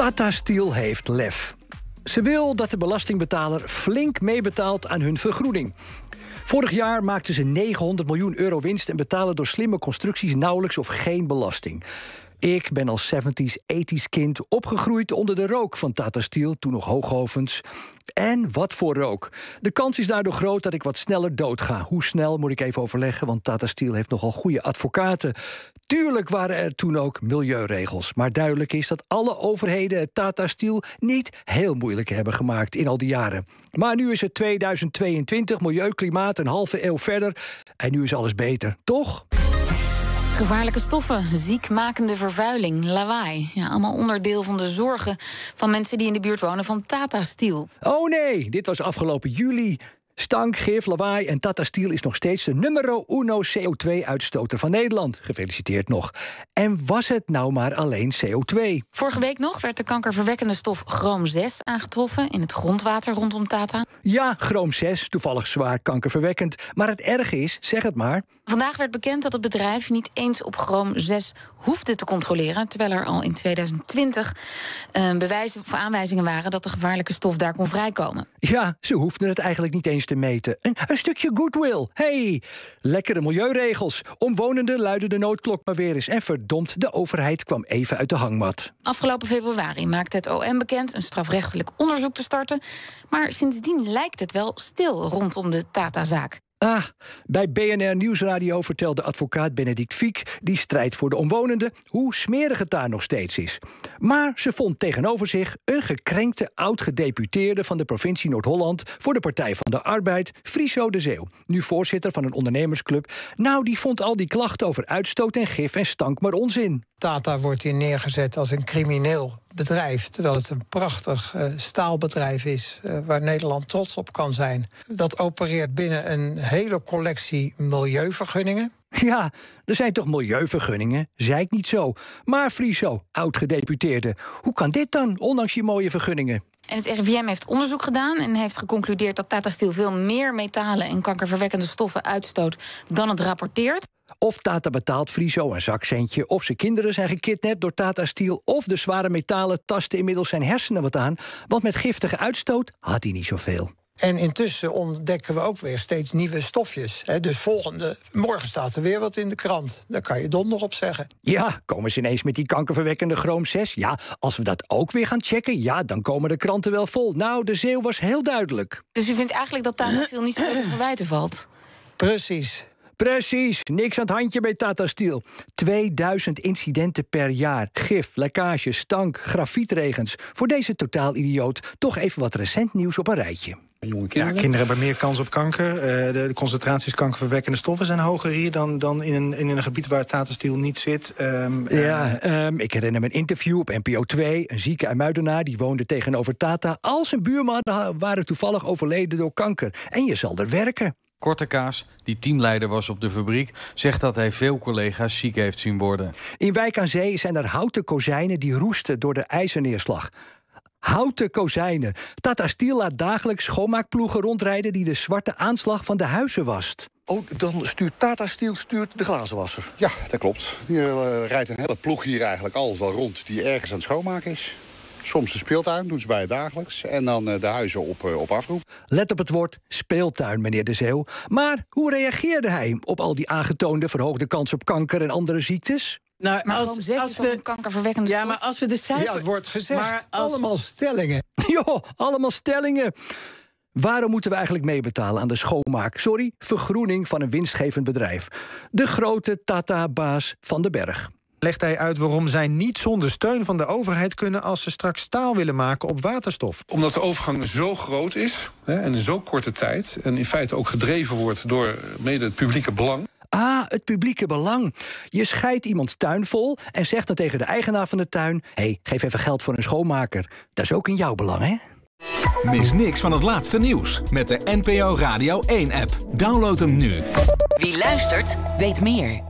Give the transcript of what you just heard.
Tata Steel heeft lef. Ze wil dat de belastingbetaler flink meebetaalt aan hun vergroening. Vorig jaar maakten ze 900 miljoen euro winst en betalen door slimme constructies nauwelijks of geen belasting. Ik ben als 70s, ethisch kind opgegroeid onder de rook van Tata Steel, toen nog hoogovens. En wat voor rook. De kans is daardoor groot dat ik wat sneller doodga. Hoe snel moet ik even overleggen, want Tata Steel heeft nogal goede advocaten. Tuurlijk waren er toen ook milieuregels. Maar duidelijk is dat alle overheden het Tata Steel niet heel moeilijk hebben gemaakt in al die jaren. Maar nu is het 2022, milieu, klimaat, een halve eeuw verder. En nu is alles beter, toch? Gevaarlijke stoffen, ziekmakende vervuiling, lawaai. Ja, allemaal onderdeel van de zorgen van mensen die in de buurt wonen van Tata Steel. Oh nee, dit was afgelopen juli. Stank, gif, lawaai en Tata Steel is nog steeds de numero uno CO2-uitstoter van Nederland. Gefeliciteerd nog. En was het nou maar alleen CO2? Vorige week nog werd de kankerverwekkende stof chroom 6 aangetroffen in het grondwater rondom Tata. Ja, chroom 6, toevallig zwaar kankerverwekkend. Maar het erge is, zeg het maar, Vandaag werd bekend dat het bedrijf niet eens op Chrome 6 hoefde te controleren. Terwijl er al in 2020 eh, bewijzen of aanwijzingen waren dat de gevaarlijke stof daar kon vrijkomen. Ja, ze hoefden het eigenlijk niet eens te meten. Een, een stukje goodwill. hey, lekkere milieuregels. Omwonenden luiden de noodklok maar weer eens. En verdomd, de overheid kwam even uit de hangmat. Afgelopen februari maakte het OM bekend een strafrechtelijk onderzoek te starten. Maar sindsdien lijkt het wel stil rondom de Tata-zaak. Ah, bij BNR Nieuwsradio vertelde advocaat Benedict Fiek, die strijdt voor de omwonenden, hoe smerig het daar nog steeds is. Maar ze vond tegenover zich een gekrenkte oud-gedeputeerde van de provincie Noord-Holland voor de Partij van de Arbeid, Friso de Zeeuw, nu voorzitter van een ondernemersclub. Nou, die vond al die klachten over uitstoot en gif en stank maar onzin. Tata wordt hier neergezet als een crimineel bedrijf. Terwijl het een prachtig eh, staalbedrijf is eh, waar Nederland trots op kan zijn. Dat opereert binnen een hele collectie milieuvergunningen. Ja, er zijn toch milieuvergunningen? Zei ik niet zo. Maar Friso, oud-gedeputeerde, hoe kan dit dan, ondanks je mooie vergunningen? En het RIVM heeft onderzoek gedaan en heeft geconcludeerd dat Tata Steel veel meer metalen en kankerverwekkende stoffen uitstoot dan het rapporteert. Of Tata betaalt Friso een zakcentje. Of zijn kinderen zijn gekidnapt door Tata Steel. Of de zware metalen tasten inmiddels zijn hersenen wat aan. Want met giftige uitstoot had hij niet zoveel. En intussen ontdekken we ook weer steeds nieuwe stofjes. Dus volgende, morgen staat er weer wat in de krant. Daar kan je nog op zeggen. Ja, komen ze ineens met die kankerverwekkende chroom 6? Ja, als we dat ook weer gaan checken, ja, dan komen de kranten wel vol. Nou, de zeeuw was heel duidelijk. Dus u vindt eigenlijk dat Tata niet zo te verwijten valt? Precies. Precies, niks aan het handje bij Tata Steel. 2000 incidenten per jaar. Gif, lekkages, stank, grafietregens. Voor deze totaalidioot toch even wat recent nieuws op een rijtje. Jonge kinderen. Ja, kinderen hebben meer kans op kanker. Eh, de concentraties kankerverwekkende stoffen zijn hoger hier dan, dan in, een, in een gebied waar Tata Steel niet zit. Ehm, ja, uh, ik herinner me een interview op NPO 2. Een zieke en Muidenaar die woonde tegenover Tata. Als een buurman waren toevallig overleden door kanker. En je zal er werken. Kortekaas, die teamleider was op de fabriek, zegt dat hij veel collega's ziek heeft zien worden. In Wijk aan Zee zijn er houten kozijnen die roesten door de ijzerneerslag. Houten kozijnen. Tata Stiel laat dagelijks schoonmaakploegen rondrijden die de zwarte aanslag van de huizen wast. Oh, dan stuurt Tata Stiel stuurt de glazenwasser. Ja, dat klopt. Die eh, rijdt een hele ploeg hier eigenlijk alles wel rond die ergens aan het schoonmaken is. Soms de speeltuin, doen ze bij het dagelijks. En dan eh, de huizen op, eh, op afroep. Let op het woord speeltuin, meneer De Zeeuw. Maar hoe reageerde hij op al die aangetoonde verhoogde kans op kanker en andere ziektes? Nou, maar als, als we kankerverwekkende Ja, maar als we de cijfers. Ja, het wordt gezegd. Maar allemaal stellingen. Joh, allemaal stellingen. Waarom moeten we eigenlijk meebetalen aan de schoonmaak, sorry, vergroening van een winstgevend bedrijf? De grote Tata-baas van de Berg legt hij uit waarom zij niet zonder steun van de overheid kunnen als ze straks staal willen maken op waterstof. Omdat de overgang zo groot is hè, en in zo'n korte tijd en in feite ook gedreven wordt door mede het publieke belang. Ah, het publieke belang. Je scheidt iemands tuin vol en zegt dan tegen de eigenaar van de tuin: hé, hey, geef even geld voor een schoonmaker. Dat is ook in jouw belang, hè? Mis niks van het laatste nieuws met de NPO Radio 1-app. Download hem nu. Wie luistert, weet meer.